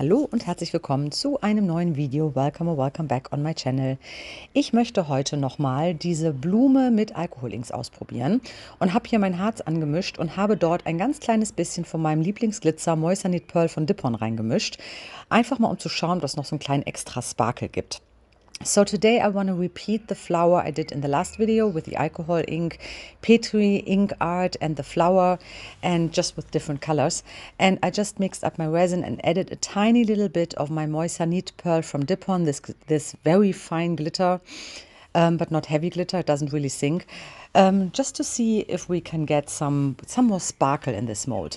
Hallo und herzlich willkommen zu einem neuen Video. Welcome or welcome back on my channel. Ich möchte heute nochmal diese Blume mit Alkoholinks ausprobieren und habe hier mein Harz angemischt und habe dort ein ganz kleines bisschen von meinem Lieblingsglitzer Moissanit Pearl von Dippon reingemischt. Einfach mal um zu schauen, was noch so einen kleinen extra Sparkle gibt. So today I want to repeat the flower I did in the last video with the alcohol ink, Petri ink art and the flower and just with different colors. And I just mixed up my resin and added a tiny little bit of my moissanite pearl from Dipon, this, this very fine glitter, um, but not heavy glitter, it doesn't really sink, um, just to see if we can get some, some more sparkle in this mold.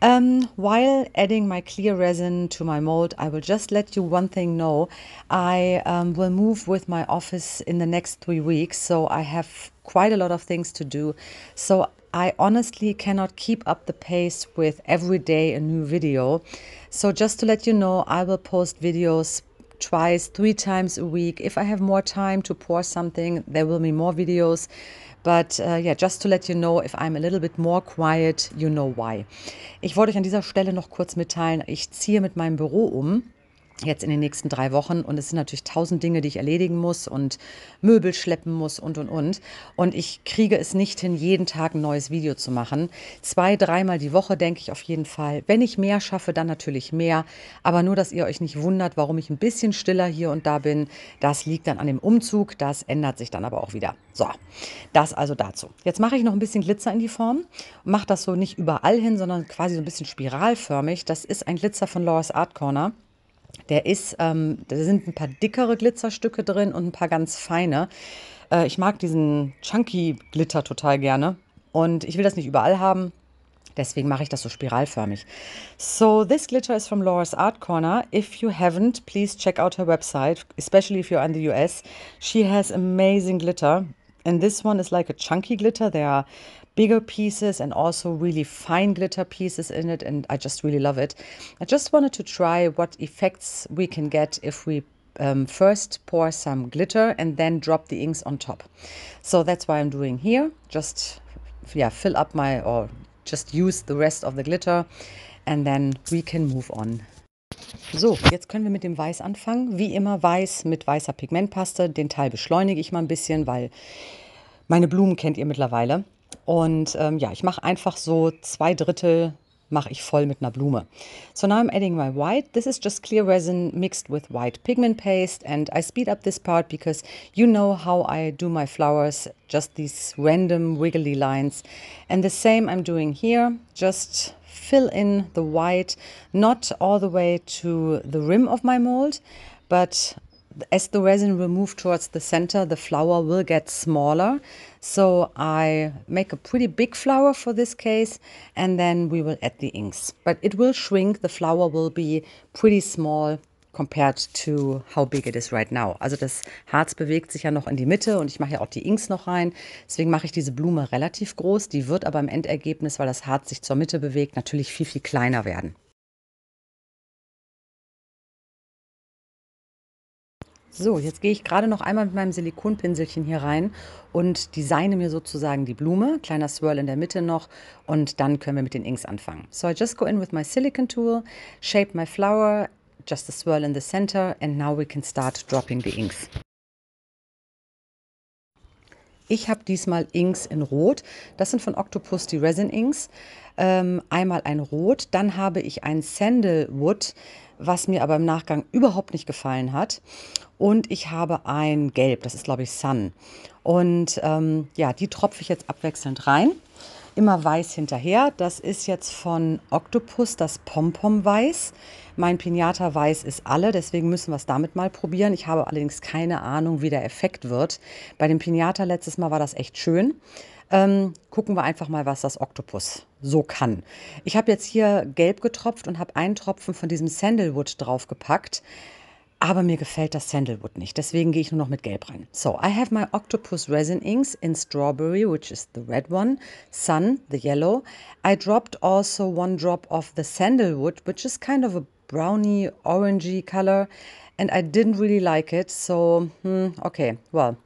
Um, while adding my clear resin to my mold, I will just let you one thing know. I um, will move with my office in the next three weeks, so I have quite a lot of things to do. So I honestly cannot keep up the pace with every day a new video. So just to let you know, I will post videos twice, three times a week. If I have more time to pour something, there will be more videos. But uh, yeah, just to let you know, if I'm a little bit more quiet, you know why. Ich wollte euch an dieser Stelle noch kurz mitteilen, ich ziehe mit meinem Büro um jetzt in den nächsten drei Wochen und es sind natürlich tausend Dinge, die ich erledigen muss und Möbel schleppen muss und und und. Und ich kriege es nicht hin, jeden Tag ein neues Video zu machen. Zwei, dreimal die Woche denke ich auf jeden Fall. Wenn ich mehr schaffe, dann natürlich mehr. Aber nur, dass ihr euch nicht wundert, warum ich ein bisschen stiller hier und da bin. Das liegt dann an dem Umzug. Das ändert sich dann aber auch wieder. So, das also dazu. Jetzt mache ich noch ein bisschen Glitzer in die Form. Mache das so nicht überall hin, sondern quasi so ein bisschen spiralförmig. Das ist ein Glitzer von Laura's Art Corner. Der ist, ähm, da sind ein paar dickere Glitzerstücke drin und ein paar ganz feine. Äh, ich mag diesen chunky Glitter total gerne und ich will das nicht überall haben. Deswegen mache ich das so spiralförmig. So, this glitter is from Laura's Art Corner. If you haven't, please check out her website, especially if you're in the US. She has amazing glitter. And this one is like a chunky glitter. There are bigger pieces and also really fine glitter pieces in it and I just really love it. I just wanted to try what effects we can get if we um, first pour some glitter and then drop the inks on top. So that's why I'm doing here. Just yeah, fill up my or just use the rest of the glitter and then we can move on. So, jetzt können wir mit dem Weiß anfangen. Wie immer Weiß mit weißer Pigmentpaste. Den Teil beschleunige ich mal ein bisschen, weil meine Blumen kennt ihr mittlerweile. Und ähm, ja, ich mache einfach so zwei Drittel mache ich voll mit einer Blume. So now I'm adding my white. This is just clear resin mixed with white pigment paste and I speed up this part because you know how I do my flowers, just these random wiggly lines. And the same I'm doing here, just fill in the white, not all the way to the rim of my mold, but as the resin will move towards the center, the flower will get smaller. So I make a pretty big flower for this case, and then we will add the inks. But it will shrink, the flower will be pretty small compared to how big it is right now. Also das Harz bewegt sich ja noch in die Mitte und ich mache ja auch die Inks noch rein. Deswegen mache ich diese Blume relativ groß. Die wird aber im Endergebnis, weil das Harz sich zur Mitte bewegt, natürlich viel, viel kleiner werden. So, jetzt gehe ich gerade noch einmal mit meinem Silikonpinselchen hier rein und designe mir sozusagen die Blume. Kleiner Swirl in der Mitte noch und dann können wir mit den Inks anfangen. So I just go in with my silicon tool, shape my flower, just a swirl in the center and now we can start dropping the inks. Ich habe diesmal Inks in Rot. Das sind von Octopus die Resin Inks. Ähm, einmal ein Rot, dann habe ich ein Sandalwood was mir aber im Nachgang überhaupt nicht gefallen hat. Und ich habe ein Gelb, das ist glaube ich Sun. Und ähm, ja, die tropfe ich jetzt abwechselnd rein immer weiß hinterher. Das ist jetzt von Octopus das Pompom-Weiß. Mein Pinata-Weiß ist alle, deswegen müssen wir es damit mal probieren. Ich habe allerdings keine Ahnung, wie der Effekt wird. Bei dem Pinata letztes Mal war das echt schön. Ähm, gucken wir einfach mal, was das Octopus so kann. Ich habe jetzt hier gelb getropft und habe einen Tropfen von diesem Sandalwood draufgepackt. Aber mir gefällt das Sandalwood nicht, deswegen gehe ich nur noch mit Gelb rein. So, I have my octopus resin inks in strawberry, which is the red one, sun, the yellow. I dropped also one drop of the sandalwood, which is kind of a browny, orangey color. and I didn't really like it. So, hmm, okay, well,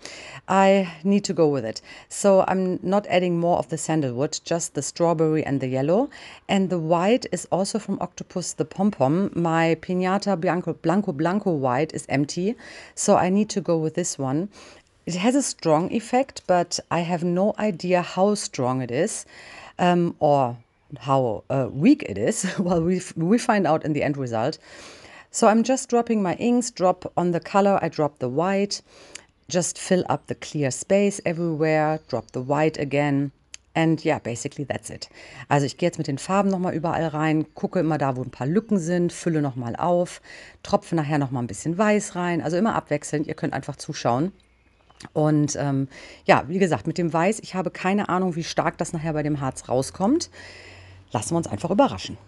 I need to go with it. So, I'm not adding more of the sandalwood, just the strawberry and the yellow. And the white is also from Octopus the Pom Pom. My Pinata Bianco, Blanco Blanco white is empty. So, I need to go with this one. It has a strong effect, but I have no idea how strong it is um, or how uh, weak it is. well, we, we find out in the end result. So I'm just dropping my inks, drop on the color, I drop the white, just fill up the clear space everywhere, drop the white again. And yeah, basically that's it. Also ich gehe jetzt mit den Farben nochmal überall rein, gucke immer da, wo ein paar Lücken sind, fülle nochmal auf, tropfe nachher nochmal ein bisschen weiß rein. Also immer abwechselnd, ihr könnt einfach zuschauen. Und ähm, ja, wie gesagt, mit dem Weiß, ich habe keine Ahnung, wie stark das nachher bei dem Harz rauskommt. Lassen wir uns einfach überraschen.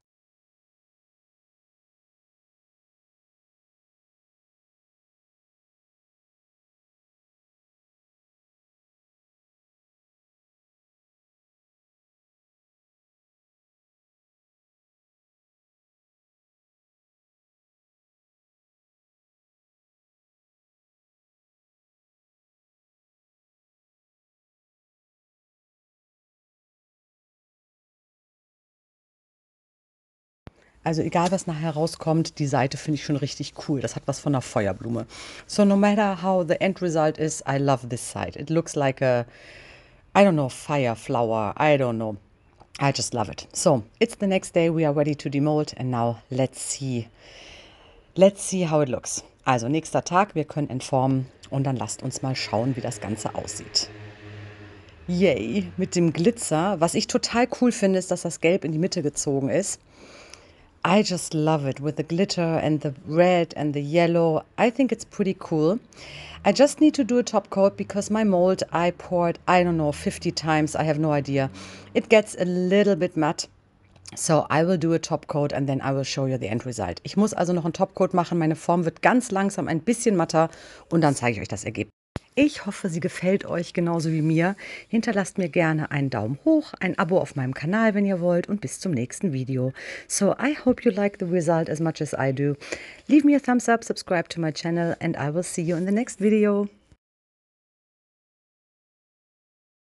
Also egal, was nachher rauskommt, die Seite finde ich schon richtig cool. Das hat was von einer Feuerblume. So no matter how the end result is, I love this site. It looks like a, I don't know, fire flower. I don't know. I just love it. So it's the next day. We are ready to demold and now let's see. Let's see how it looks. Also nächster Tag. Wir können entformen und dann lasst uns mal schauen, wie das Ganze aussieht. Yay, mit dem Glitzer. Was ich total cool finde, ist, dass das Gelb in die Mitte gezogen ist. I just love it with the glitter and the red and the yellow. I think it's pretty cool. I just need to do a top coat because my mold I poured, I don't know, 50 times. I have no idea. It gets a little bit matte. So, I will do a top coat and then I will show you the end result. Ich muss also noch einen Top Coat machen. Meine Form wird ganz langsam ein bisschen matter und dann zeige ich euch das Ergebnis. Ich hoffe, sie gefällt euch genauso wie mir. Hinterlasst mir gerne einen Daumen hoch, ein Abo auf meinem Kanal, wenn ihr wollt, und bis zum nächsten Video. So, I hope you like the result as much as I do. Leave me a thumbs up, subscribe to my channel, and I will see you in the next video.